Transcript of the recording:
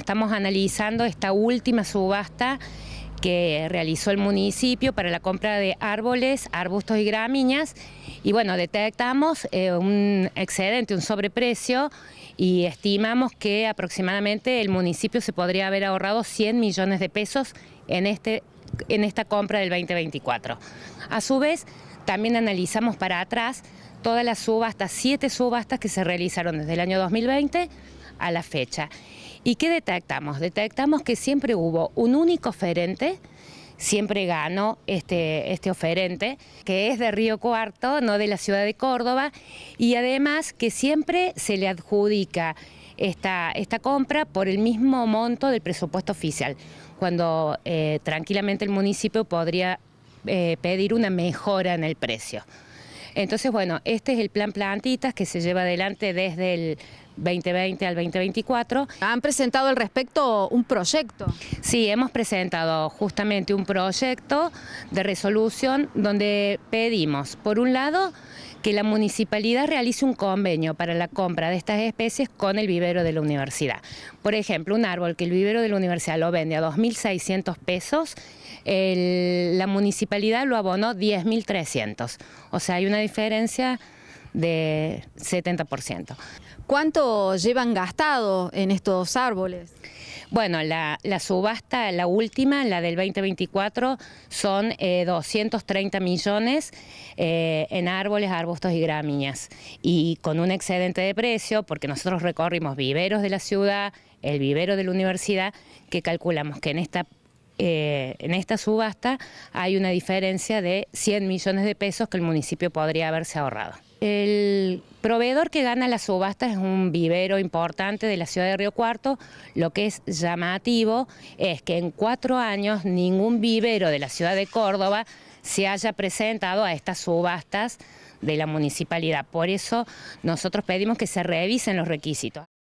Estamos analizando esta última subasta que realizó el municipio para la compra de árboles, arbustos y gramíneas. Y bueno, detectamos eh, un excedente, un sobreprecio y estimamos que aproximadamente el municipio se podría haber ahorrado 100 millones de pesos en, este, en esta compra del 2024. A su vez, también analizamos para atrás todas las subastas, siete subastas que se realizaron desde el año 2020 a la fecha. ¿Y qué detectamos? Detectamos que siempre hubo un único oferente, siempre ganó este, este oferente, que es de Río Cuarto, no de la ciudad de Córdoba, y además que siempre se le adjudica esta, esta compra por el mismo monto del presupuesto oficial, cuando eh, tranquilamente el municipio podría eh, pedir una mejora en el precio. Entonces, bueno, este es el plan Plantitas que se lleva adelante desde el 2020 al 2024. ¿Han presentado al respecto un proyecto? Sí, hemos presentado justamente un proyecto de resolución donde pedimos, por un lado, que la municipalidad realice un convenio para la compra de estas especies con el vivero de la universidad. Por ejemplo, un árbol que el vivero de la universidad lo vende a 2.600 pesos, la municipalidad lo abonó 10.300. O sea, hay una diferencia de 70%. ¿Cuánto llevan gastado en estos árboles? Bueno, la, subasta, la última, la del 2024, son 230 eh, millones eh, en árboles, arbustos y gramíneas. Y con un excedente de precio, porque nosotros recorrimos viveros de la ciudad, el vivero de la universidad, que calculamos que en esta eh, en esta subasta hay una diferencia de 100 millones de pesos que el municipio podría haberse ahorrado. El proveedor que gana las subastas es un vivero importante de la ciudad de Río Cuarto. Lo que es llamativo es que en cuatro años ningún vivero de la ciudad de Córdoba se haya presentado a estas subastas de la municipalidad. Por eso nosotros pedimos que se revisen los requisitos.